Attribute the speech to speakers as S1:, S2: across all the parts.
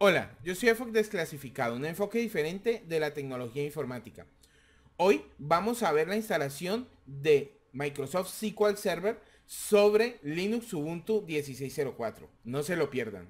S1: Hola, yo soy EFOC Desclasificado, un enfoque diferente de la tecnología informática. Hoy vamos a ver la instalación de Microsoft SQL Server sobre Linux Ubuntu 16.04. No se lo pierdan.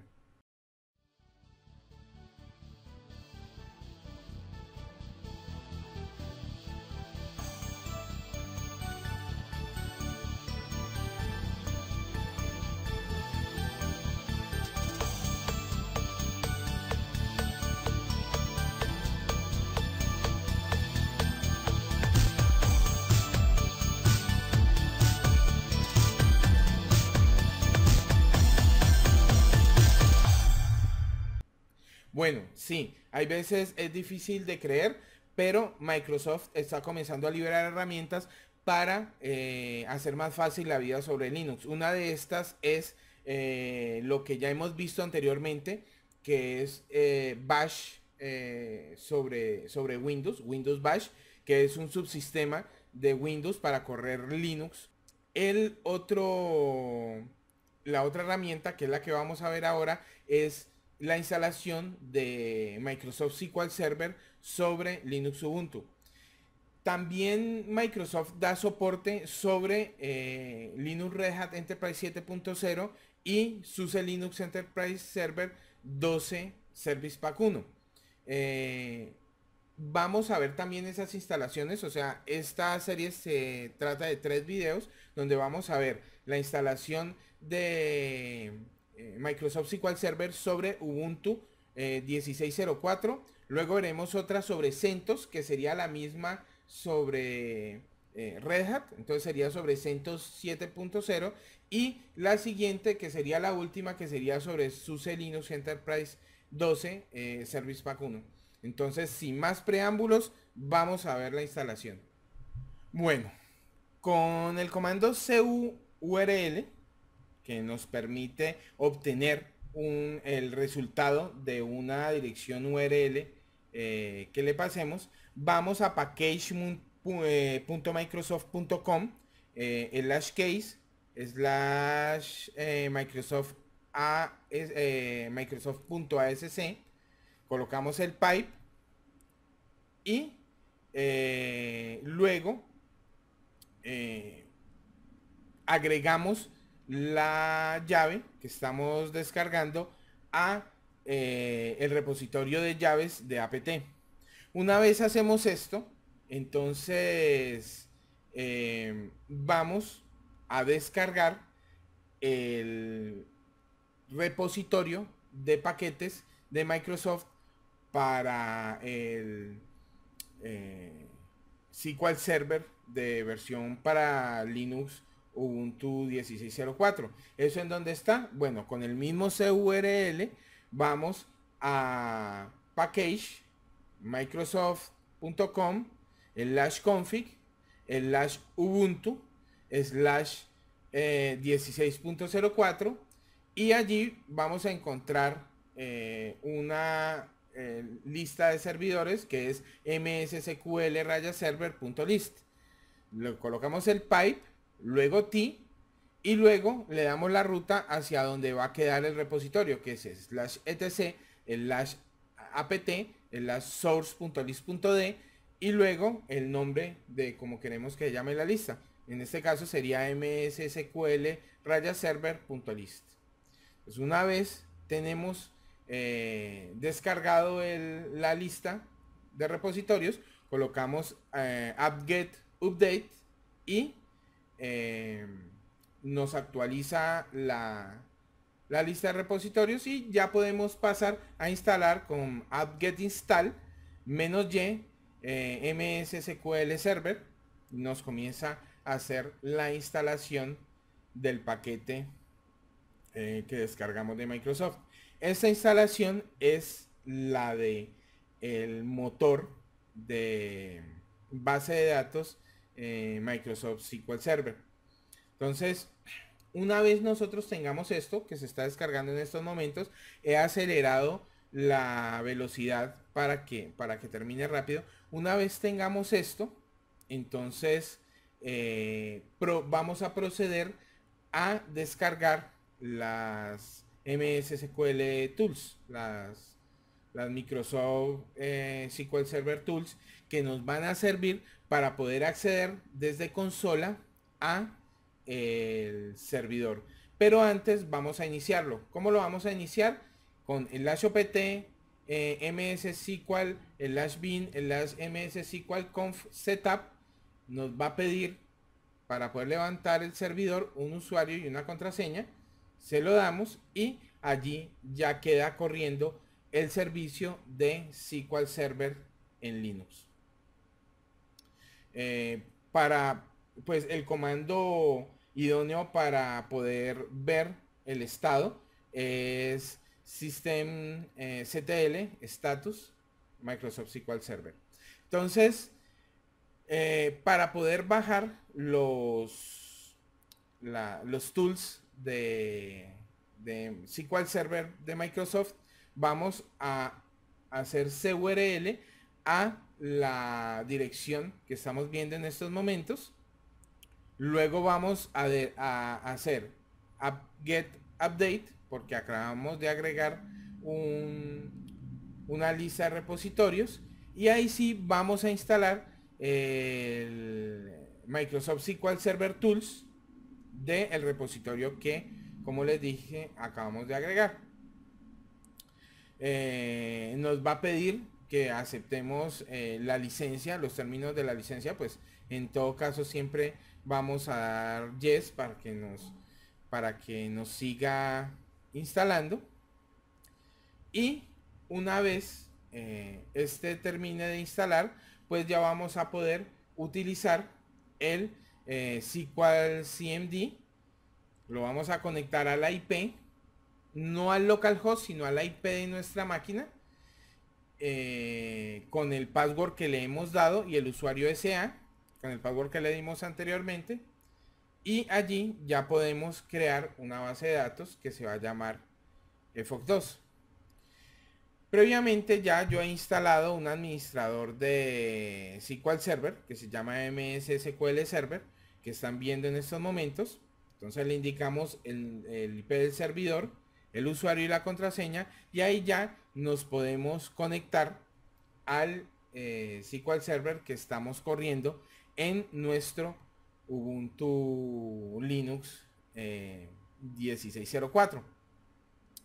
S1: Bueno, sí, hay veces es difícil de creer, pero Microsoft está comenzando a liberar herramientas para eh, hacer más fácil la vida sobre Linux. Una de estas es eh, lo que ya hemos visto anteriormente, que es eh, Bash sobre, sobre Windows, Windows Bash, que es un subsistema de Windows para correr Linux. El otro, la otra herramienta, que es la que vamos a ver ahora, es la instalación de Microsoft SQL Server sobre Linux Ubuntu. También Microsoft da soporte sobre eh, Linux Red Hat Enterprise 7.0 y SUSE Linux Enterprise Server 12 Service Pack 1. Eh, vamos a ver también esas instalaciones, o sea, esta serie se trata de tres videos donde vamos a ver la instalación de eh, Microsoft SQL Server sobre Ubuntu 16.04. Eh, Luego veremos otra sobre CentOS, que sería la misma sobre eh, Red Hat, entonces sería sobre CentOS 7.0. Y la siguiente, que sería la última, que sería sobre SUSE Linux Enterprise 12 Service Pack 1. Entonces, sin más preámbulos, vamos a ver la instalación. Bueno, con el comando cuurl que nos permite obtener un, el resultado de una dirección URL eh, que le pasemos. Vamos a package.microsoft.com eh, El slash case slash eh, Microsoft a, Microsoft.asc colocamos el pipe y luego agregamos la llave que estamos descargando a eh, el repositorio de llaves de apt una vez hacemos esto entonces eh, vamos a descargar el repositorio de paquetes de Microsoft para el eh, SQL Server de versión para Linux Ubuntu 16.04. ¿Eso en dónde está? Bueno, con el mismo CURL vamos a package microsoft.com slash config Lash ubuntu slash 16.04 eh, y allí vamos a encontrar eh, una eh, lista de servidores que es mssql server.list. lo colocamos el pipe luego ti y luego le damos la ruta hacia donde va a quedar el repositorio, que es slash etc, slash apt, slash source.list.d, y luego el nombre de como queremos que llame la lista. En este caso sería mssql raya server.list. es pues una vez tenemos eh, descargado la lista de repositorios, colocamos eh, update update y eh, nos actualiza la, lista de repositorios y ya podemos pasar a instalar con apt-get install menos y eh, ms mssql server nos comienza a hacer la instalación del paquete eh, que descargamos de microsoft esta instalación es la de el motor de base de datos eh, Microsoft SQL Server. Entonces, una vez nosotros tengamos esto, que se está descargando en estos momentos, he acelerado la velocidad para que, para que termine rápido. Una vez tengamos esto, entonces eh, vamos a proceder a descargar las MS SQL Tools, las, las Microsoft eh, SQL Server Tools que nos van a servir para poder acceder desde consola a eh, el servidor. Pero antes vamos a iniciarlo. ¿Cómo lo vamos a iniciar? Con el lash opt, eh, ms SQL, el lash bin, el lash ms SQL conf setup. Nos va a pedir para poder levantar el servidor un usuario y una contraseña. Se lo damos y allí ya queda corriendo el servicio de SQL Server en Linux. Eh, para pues el comando idóneo para poder ver el estado es system eh, ctl status microsoft sql server entonces eh, para poder bajar los la, los tools de, de sql server de microsoft vamos a hacer url a la dirección que estamos viendo en estos momentos. Luego vamos a, a hacer get update porque acabamos de agregar una lista de repositorios y ahí sí vamos a instalar el Microsoft SQL Server Tools del el repositorio que como les dije acabamos de agregar eh, nos va a pedir que aceptemos eh, la licencia, los términos de la licencia, pues en todo caso siempre vamos a dar yes para que nos para que nos siga instalando. Y una vez eh, este termine de instalar, pues ya vamos a poder utilizar el eh, SQL CMD. Lo vamos a conectar a la IP, no al localhost, sino a la IP de nuestra máquina eh, con el password que le hemos dado y el usuario SA, con el password que le dimos anteriormente. Y allí ya podemos crear una base de datos que se va a llamar FOC2. Previamente ya yo he instalado un administrador de SQL Server que se llama MS SQL Server que están viendo en estos momentos. Entonces le indicamos el, el IP del servidor el usuario y la contraseña y ahí ya nos podemos conectar al eh, SQL Server que estamos corriendo en nuestro Ubuntu Linux 1604. Eh,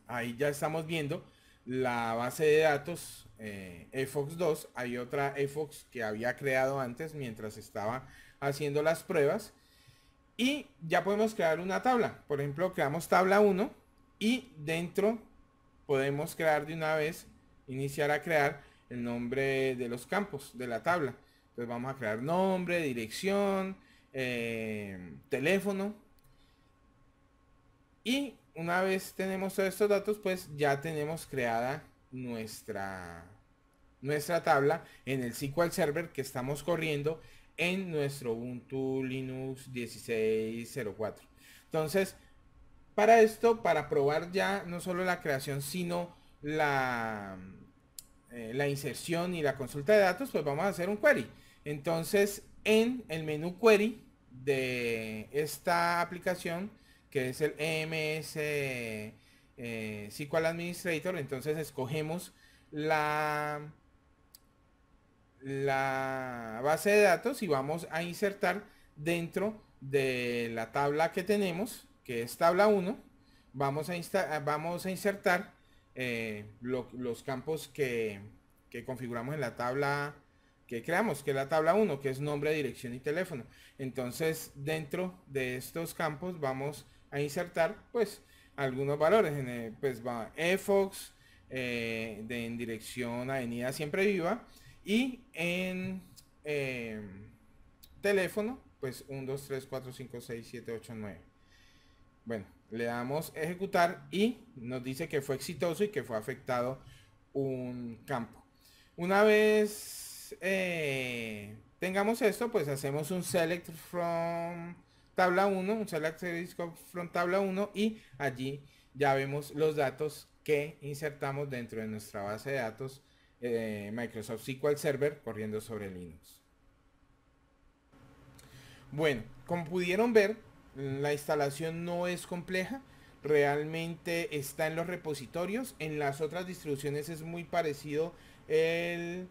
S1: ahí ya estamos viendo la base de datos efox eh, 2 hay otra fox que había creado antes mientras estaba haciendo las pruebas y ya podemos crear una tabla por ejemplo creamos tabla 1 y dentro podemos crear de una vez, iniciar a crear el nombre de los campos de la tabla. Entonces vamos a crear nombre, dirección, eh, teléfono. Y una vez tenemos todos estos datos, pues ya tenemos creada nuestra, nuestra tabla en el SQL Server que estamos corriendo en nuestro Ubuntu Linux 16.04. Entonces, para esto, para probar ya no solo la creación, sino la, eh, la inserción y la consulta de datos, pues vamos a hacer un query. Entonces, en el menú query de esta aplicación, que es el e MS eh, SQL Administrator, entonces escogemos la, la base de datos y vamos a insertar dentro de la tabla que tenemos que es tabla 1, vamos a, ah, vamos a insertar eh, los campos que, configuramos en la tabla que creamos, que es la tabla 1, que es nombre, dirección y teléfono. Entonces, dentro de estos campos vamos a insertar, pues, algunos valores. En eh, pues va eFox, eh, de, en dirección Avenida Siempre Viva, y en teléfono, pues 1, 2, 3, 4, 5, 6, 7, 8, 9. Bueno, le damos ejecutar y nos dice que fue exitoso y que fue afectado un campo. Una vez eh, tengamos esto, pues hacemos un select from tabla 1, un select from tabla 1 y allí ya vemos los datos que insertamos dentro de nuestra base de datos eh, Microsoft SQL Server corriendo sobre Linux. Bueno, como pudieron ver, Mm, la instalación no es compleja, realmente está en los repositorios. En las otras distribuciones es muy parecido el,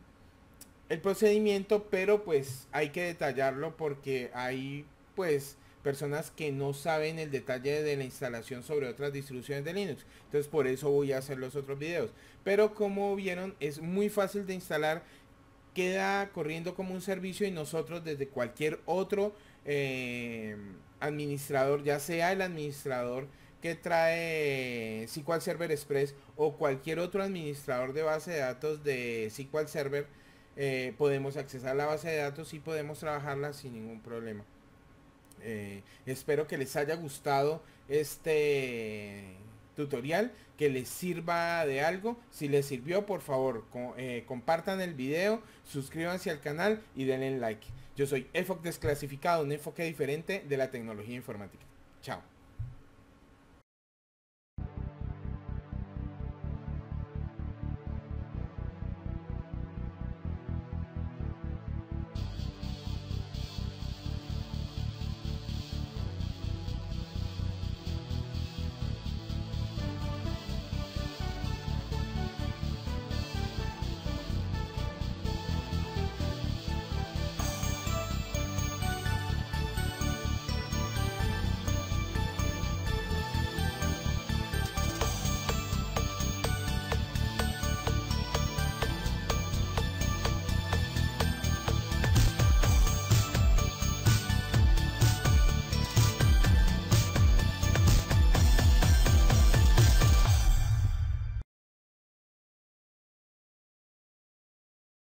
S1: procedimiento, pero pues hay que detallarlo porque hay pues personas que no saben el detalle de la instalación sobre otras distribuciones de Linux. Entonces por eso voy a hacer los otros videos. Pero como vieron es muy fácil de instalar queda corriendo como un servicio y nosotros desde cualquier otro eh, administrador, ya sea el administrador que trae eh, SQL Server Express o cualquier otro administrador de base de datos de SQL Server, eh, podemos accesar la base de datos y podemos trabajarla sin ningún problema. espero que les haya gustado este tutorial que les sirva de algo. Si les sirvió, por favor, eh, compartan el video, suscríbanse al canal y denle like. Yo soy EFOC Desclasificado, un enfoque diferente de la tecnología informática. Chao.